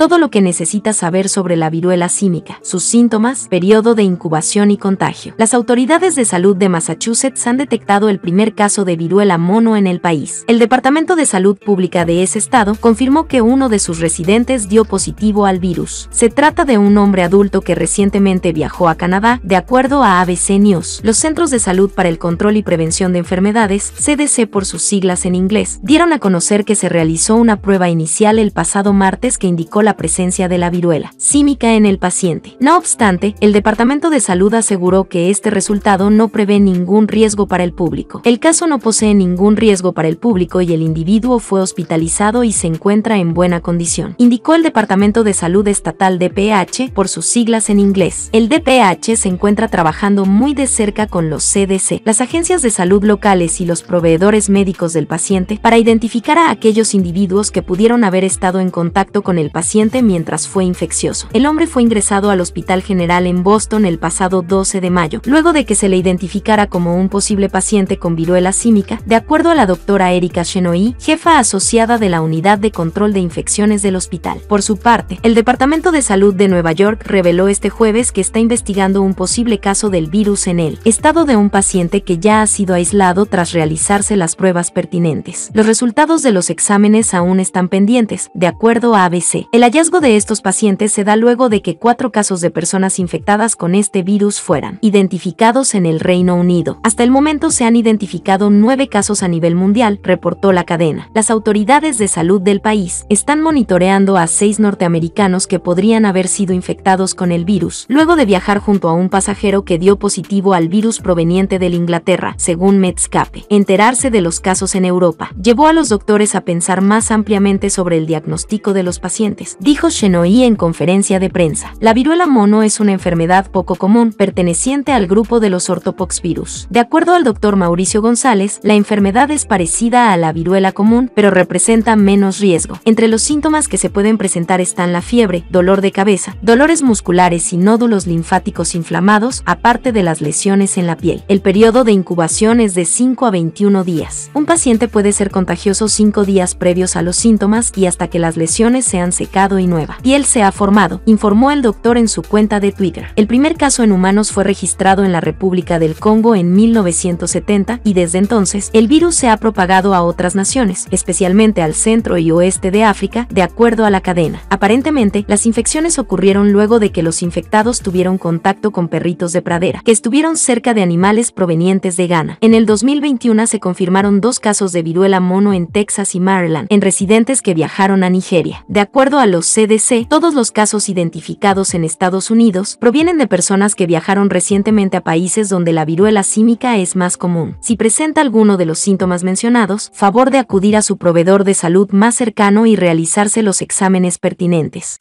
Todo lo que necesitas saber sobre la viruela cínica, sus síntomas, periodo de incubación y contagio. Las autoridades de salud de Massachusetts han detectado el primer caso de viruela mono en el país. El Departamento de Salud Pública de ese estado confirmó que uno de sus residentes dio positivo al virus. Se trata de un hombre adulto que recientemente viajó a Canadá, de acuerdo a ABC News. Los Centros de Salud para el Control y Prevención de Enfermedades, CDC por sus siglas en inglés, dieron a conocer que se realizó una prueba inicial el pasado martes que indicó la presencia de la viruela símica en el paciente. No obstante, el Departamento de Salud aseguró que este resultado no prevé ningún riesgo para el público. El caso no posee ningún riesgo para el público y el individuo fue hospitalizado y se encuentra en buena condición, indicó el Departamento de Salud Estatal DPH por sus siglas en inglés. El DPH se encuentra trabajando muy de cerca con los CDC, las agencias de salud locales y los proveedores médicos del paciente para identificar a aquellos individuos que pudieron haber estado en contacto con el paciente mientras fue infeccioso. El hombre fue ingresado al Hospital General en Boston el pasado 12 de mayo, luego de que se le identificara como un posible paciente con viruela símica, de acuerdo a la doctora Erika Shenoy, jefa asociada de la Unidad de Control de Infecciones del hospital. Por su parte, el Departamento de Salud de Nueva York reveló este jueves que está investigando un posible caso del virus en el estado de un paciente que ya ha sido aislado tras realizarse las pruebas pertinentes. Los resultados de los exámenes aún están pendientes, de acuerdo a ABC. El hallazgo de estos pacientes se da luego de que cuatro casos de personas infectadas con este virus fueran identificados en el Reino Unido. Hasta el momento se han identificado nueve casos a nivel mundial, reportó la cadena. Las autoridades de salud del país están monitoreando a seis norteamericanos que podrían haber sido infectados con el virus, luego de viajar junto a un pasajero que dio positivo al virus proveniente de Inglaterra, según Medscape. Enterarse de los casos en Europa llevó a los doctores a pensar más ampliamente sobre el diagnóstico de los pacientes, dijo Shenoy en conferencia de prensa. La viruela mono es una enfermedad poco común, perteneciente al grupo de los ortopoxvirus. De acuerdo al doctor Mauricio González, la enfermedad es parecida a la viruela común, pero representa menos riesgo. Entre los síntomas que se pueden presentar están la fiebre, dolor de cabeza, dolores musculares y nódulos linfáticos inflamados, aparte de las lesiones en la piel. El periodo de incubación es de 5 a 21 días. Un paciente puede ser contagioso 5 días previos a los síntomas y hasta que las lesiones sean secadas y nueva piel se ha formado, informó el doctor en su cuenta de Twitter. El primer caso en humanos fue registrado en la República del Congo en 1970 y desde entonces el virus se ha propagado a otras naciones, especialmente al centro y oeste de África, de acuerdo a la cadena. Aparentemente, las infecciones ocurrieron luego de que los infectados tuvieron contacto con perritos de pradera, que estuvieron cerca de animales provenientes de Ghana. En el 2021 se confirmaron dos casos de viruela mono en Texas y Maryland, en residentes que viajaron a Nigeria. De acuerdo a los CDC, todos los casos identificados en Estados Unidos provienen de personas que viajaron recientemente a países donde la viruela símica es más común. Si presenta alguno de los síntomas mencionados, favor de acudir a su proveedor de salud más cercano y realizarse los exámenes pertinentes.